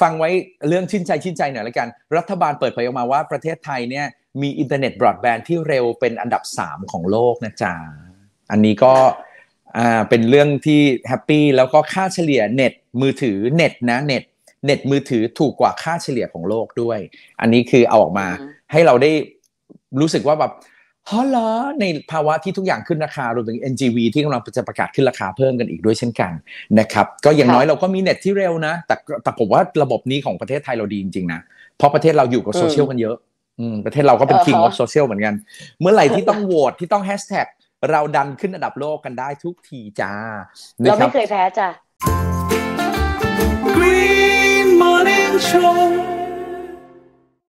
ฟังไว้เรื่องชื่นใจชื่นใจหน่อยละกัน รัฐบาลเปิดเผยออกมาว่าประเทศไทยเนี่ยมีอินเทอร์เน็ตบรอดแบนด์ที่เร็วเป็นอันดับ 3 ของโลกนะจ๊ะ อันนี้ก็อ่าเป็นเรื่องที่แฮปปี้แล้วก็ค่าเฉลี่ย เน็ตมือถือ เน็ตนะเน็ตเน็ตมือถือถูกกว่าค่าเฉลี่ยของโลกด้วย อันนี้คือเอาออกมาให้เราได้รู้สึกว่าแบบฮหรอในภาวะที่ทุกอย่างขึ้นราคารวมถึง NGV ที่กำลังจะประกาศขึ้นราคาเพิ่มกันอีกด้วยเช่นกันนะครับก็อย่างน้อยเราก็มีเน็ตที่เร็วนะ แต่แต่ผมว่าระบบนี้ของประเทศไทยเราดีจริงๆนะ เพราะประเทศเราอยู่กับโซเชียลกันเยอะประเทศเราก็เป็น king of social เหมือนกัน เมื่อไหร่ที่ต้องโหวตที่ต้องแฮชแท็กเราดันขึ้นอันดับโลกกันได้ทุกทีจ้าเราไม่เคยแพ้จ้า